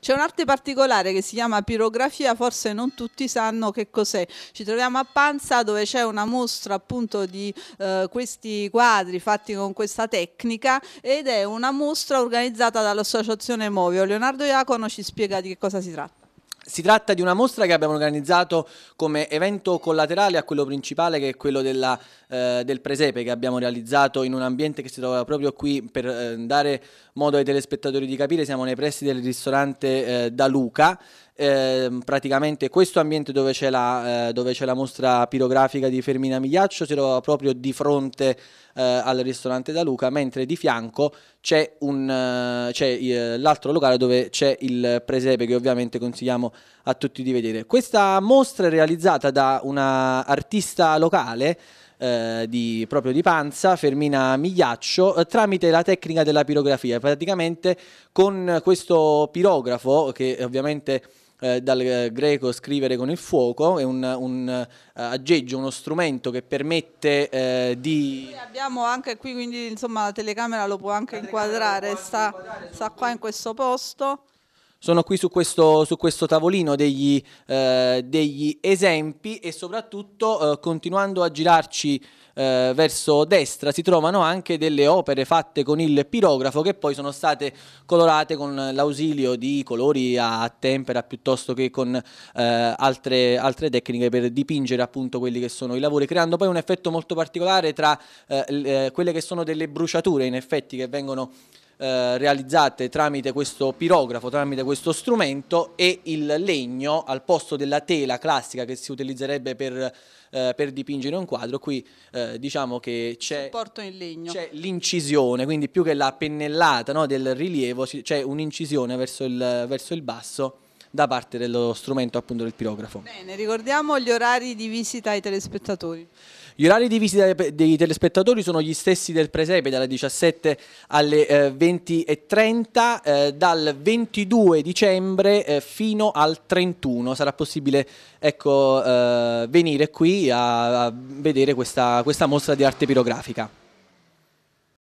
C'è un'arte particolare che si chiama pirografia, forse non tutti sanno che cos'è. Ci troviamo a Panza dove c'è una mostra appunto di eh, questi quadri fatti con questa tecnica ed è una mostra organizzata dall'associazione Movio. Leonardo Iacono ci spiega di che cosa si tratta. Si tratta di una mostra che abbiamo organizzato come evento collaterale a quello principale che è quello della, eh, del presepe che abbiamo realizzato in un ambiente che si trova proprio qui per eh, dare modo ai telespettatori di capire siamo nei pressi del ristorante eh, da Luca ehm, praticamente questo ambiente dove c'è, la, eh, dove c'è la mostra pirografica di Fermina Migliaccio si trova proprio di fronte eh, al ristorante da Luca mentre di fianco c'è, un, eh, c'è l'altro locale dove c'è il presepe che ovviamente consigliamo a tutti di vedere. Questa mostra è realizzata da una artista locale eh, di, proprio di Panza, Fermina Migliaccio, eh, tramite la tecnica della pirografia. Praticamente con questo pirografo, che ovviamente eh, dal greco scrivere con il fuoco, è un, un eh, aggeggio, uno strumento che permette eh, di... Noi abbiamo anche qui, quindi insomma la telecamera lo può anche inquadrare, sta, sta qua in questo posto sono qui su questo, su questo tavolino degli, eh, degli, esempi e soprattutto eh, continuando a girarci eh, verso destra si trovano anche delle opere fatte con il pirografo che poi sono state colorate con l'ausilio di colori a tempera piuttosto che con eh, altre, altre, tecniche per dipingere appunto quelli che sono i lavori creando poi un effetto molto particolare tra eh, eh, quelle che sono delle bruciature in effetti che vengono eh, realizzate tramite questo pirografo, tramite questo strumento e il legno al posto della tela classica che si utilizzerebbe per, eh, per dipingere un quadro, qui eh, diciamo che c'è l'incisione, quindi più che la pennellata no, del rilievo c'è un'incisione verso verso il basso da parte dello strumento appunto del pirografo. Bene, ricordiamo gli orari di visita ai telespettatori. Gli orari di visita dei telespettatori sono gli stessi del presepe, dalle 17 alle eh, 20.30, eh, dal 22 dicembre eh, fino al 31. Sarà possibile ecco, eh, venire qui a, a vedere questa, questa mostra di arte pirografica.